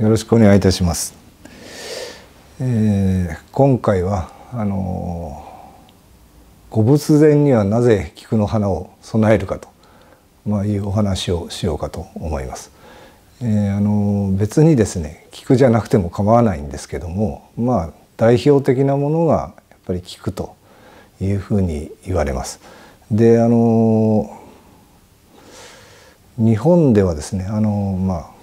よろしくお願いいたします。えー、今回はあのー、ご仏前にはなぜ菊の花を備えるかと、まあ、いうお話をしようかと思います。えー、あの別にですね菊じゃなくても構わないんですけどもまあ代表的なものがやっぱり菊というふうに言われます。であの日本ではですねあのまあ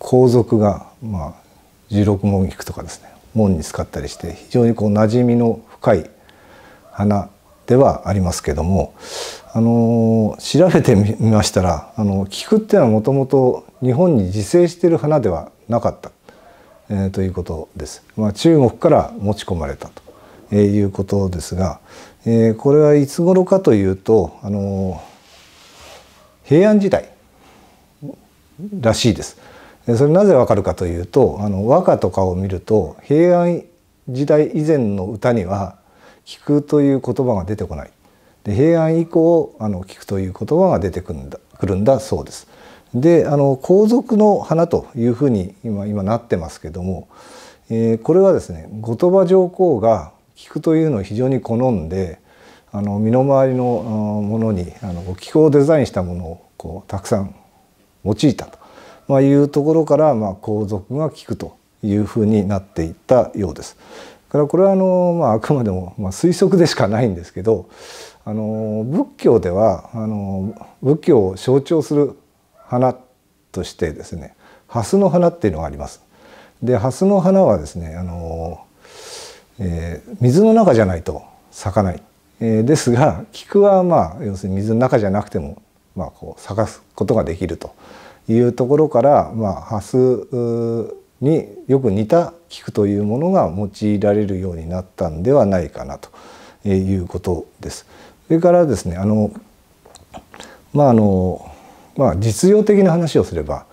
皇族が、まあ、十六門菊とかですね門に使ったりして非常にこう馴染みの深い花ではありますけども、あの調べてみましたら、あの菊っていうのはもともと日本に自生している花ではなかった、えー、ということです。まあ、中国から持ち込まれたと、えー、いうことですが、えー、これはいつ頃かというと、あの平安時代らしいです。それなぜわかるかというとあの和歌とかを見ると平安時代以前の歌には「聞く」という言葉が出てこない。で平安以降あの聞くという言葉が出てくるんだくるんだそうです。であの皇族の花というふうに今今なってますけども、えー、これはですね後鳥羽上皇が聞くというのを非常に好んであの身の回りのものにあの気候をデザインしたものをこうたくさん用いたとまあ、いうところから、まあ、皇族が聞くというふうになっていったようです。からこれはあの、まあ、あくまでも、まあ、推測でしかないんですけどあの仏教ではあの仏教を象徴する花としてですね蓮の花っていうのがあります。で蓮の花はですねあの、えー、水の中じゃないと咲かない、えー、ですが菊はまあ要するに水の中じゃなくても、まあ、こう咲かすことができると。いうところから、まあ、ハスによく似た菊というものが用いられるようになったんではないかなということです。それからですねあの、まああのまあ、実用的な話をすれば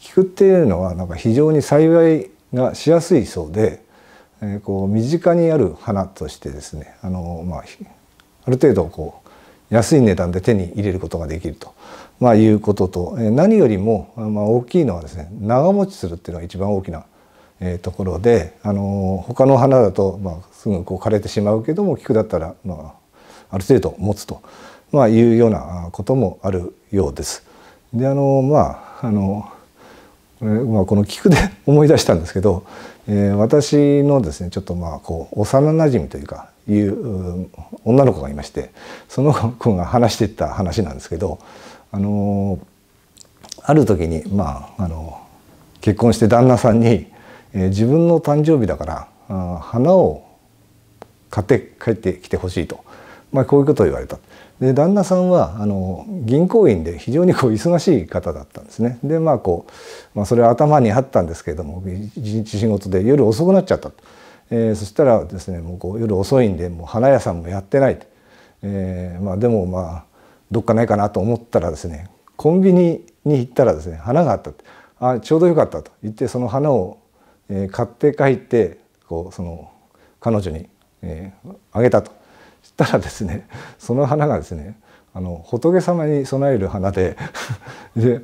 菊っていうのはなんか非常に栽培がしやすいそうで、えー、こう身近にある花としてですねあの、まあ、ある程度こう安い値段で手に入れることができると。まあ、いうことと何よりも、まあ、大きいのはですね長持ちするっていうのが一番大きな、えー、ところで、あの他の花だと、まあ、すぐこう枯れてしまうけども菊だったら、まあ、ある程度持つと、まあ、いうようなこともあるようです。であのまああのまあ、この菊で思い出したんですけど、えー、私のですねちょっとまあこう幼なじみというかいう女の子がいましてその子が話していた話なんですけどあのある時に、まあ、あの結婚して旦那さんに、えー、自分の誕生日だからあ花を買って帰ってきてほしいと、まあ、こういうことを言われた。で旦那さんはあの銀行員で非常にこう忙しい方だったんですね。でまあこう、まあ、それは頭にあったんですけれども一日仕事で夜遅くなっちゃったと、えー、そしたらですねもうこう夜遅いんでもう花屋さんもやってないと、えーまあ、でもまあどっかないかなと思ったらですねコンビニに行ったらですね花があったってあちょうどよかったと言ってその花を、えー、買って帰ってこうその彼女に、えー、あげたとしたらですねその花がですねあの仏様に供える花で で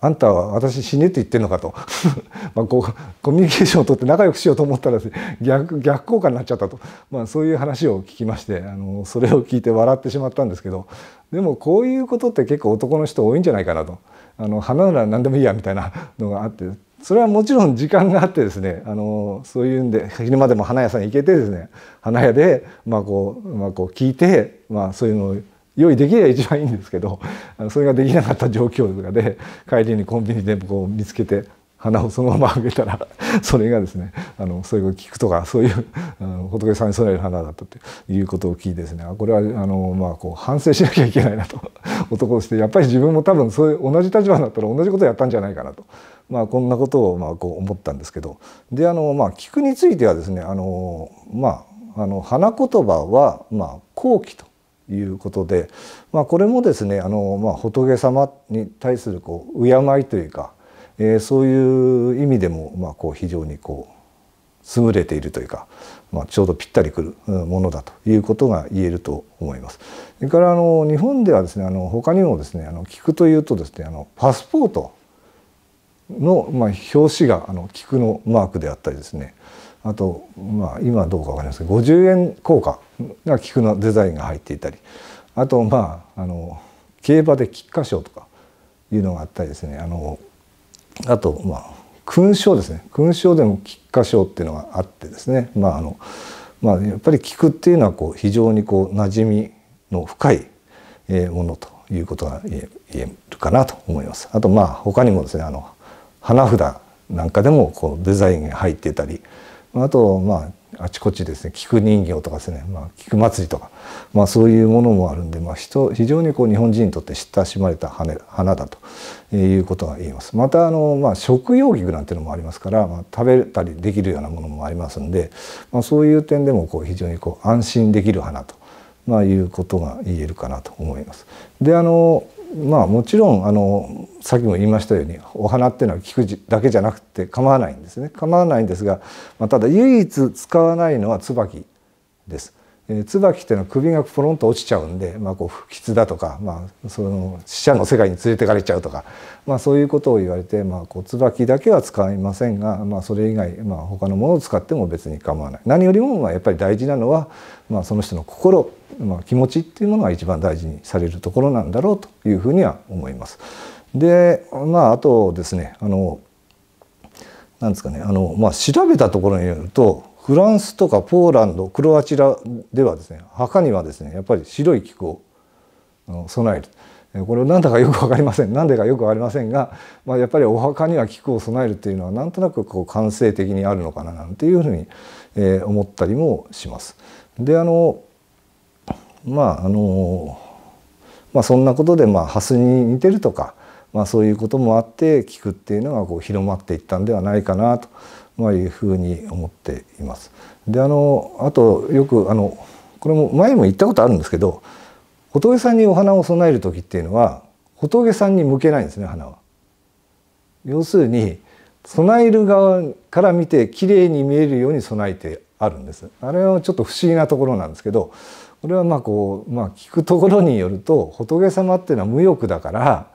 あんたは私死ねって言ってるのかと まあこうコミュニケーションを取って仲良くしようと思ったら、逆逆効果になっちゃったと、まあ、そういう話を聞きましてあのそれを聞いて笑ってしまったんですけどでもこういうことって結構男の人多いんじゃないかなとあの花なら何でもいいやみたいなのがあってそれはもちろん時間があってですねあのそういうんで昼間でも花屋さん行けてですね花屋で、まあこうまあ、こう聞いて、まあ、そういうのを用意できれば一番いいんですけど それができなかった状況とかで帰りにコンビニでこう見つけて花をそのままあげたら それがですねあのそういうと聞くとかそういう仏さんに備える花だったということを聞いてですねこれはあの、まあ、こう反省しなきゃいけないなと 男としてやっぱり自分も多分そういう同じ立場だったら同じことをやったんじゃないかなと、まあ、こんなことをまあこう思ったんですけどであの、まあ、聞くについてはですねあの、まあ、あの花言葉は、まあ、好機と。いうことで、まあ、これもですねあの、まあ、仏様に対するこう敬いというか、えー、そういう意味でも、まあ、こう非常にこう優れているというか、まあ、ちょうどぴったりくるものだということが言えると思います。それからあの日本ではですねあの他にもですねあの聞くというとですねあのパスポートの、まあ、表紙があの菊のマークであったりですねあと、まあ、今どうか分かりませんけど50円硬貨が菊のデザインが入っていたりあとまああの競馬で菊花賞とかいうのがあったりですねあのあとまあ勲章ですね勲章でも菊花賞っていうのがあってですねまああの、まあ、やっぱり菊っていうのはこう非常にこう馴染みの深いものということが言えるかなと思います。あとまあ他にもですねあの花札なんかでもこうデザインが入っていたりあとまああちこちですね菊人形とかですね、まあ、菊祭りとか、まあ、そういうものもあるんで、まあ、人非常にこう日本人にとって親しまれた花だということが言えます。またあの、まあ、食用菊なんていうのもありますから、まあ、食べたりできるようなものもありますんで、まあ、そういう点でもこう非常にこう安心できる花と、まあ、いうことが言えるかなと思います。であのまあもちろんあのさっきも言いましたようにお花っていうのは菊だけじゃなくて構わないんですね構わないんですが、まあ、ただ唯一使わないのは椿です。え椿っていうのは首がポロンと落ちちゃうんで、まあ、こう不吉だとか、まあ、その死者の世界に連れてかれちゃうとか、まあ、そういうことを言われて、まあ、こう椿だけは使いませんが、まあ、それ以外、まあ、他のものを使っても別に構わない何よりもまあやっぱり大事なのは、まあ、その人の心、まあ、気持ちっていうものが一番大事にされるところなんだろうというふうには思います。でまあ、あとですねあのなんですかねあの、まあ、調べたところによるとフランスとかポーランドクロアチアではですね墓にはですねやっぱり白い菊を備えるこれなんだかよく分かりません なんでかよく分かりませんが、まあ、やっぱりお墓には菊を備えるっていうのはなんとなくこう感性的にあるのかななんていうふうに、え思ったりもします。であのまああのまあ、そんなことでまあハスに似てるとか、まあ、そういうこともあって菊っていうのがこう広まっていったんではないかなとまあ、いうふうに思っています。であのあとよくあのこれも前も言ったことあるんですけど仏さんにお花を供える時っていうのは仏さんに向けないんですね花は。要するに備える側から見て綺麗に見えるように備えてあるんです。あれはちょっと不思議なところなんですけどこれはまあこう、まあ、聞くところによると仏様っていうのは無欲だから、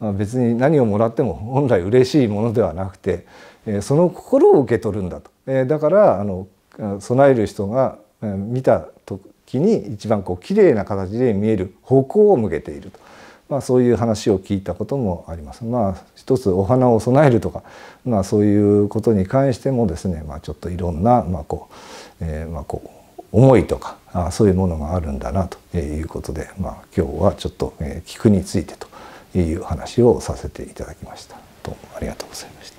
まあ、別に何をもらっても本来嬉しいものではなくてその心を受け取るんだとだからあの備える人が見た時に一番こう綺麗な形で見える方向を向けていると、まあ、そういう話を聞いたこともあります。まあ、一つお花を備えるとか、まあ、そういうことに関してもですね、まあ、ちょっといろんな、まあこうえー、まあこう思いとかあそういうものがあるんだなということで、まあ、今日はちょっと、え聞くについてという話をさせていただきました。どうもありがとうございました。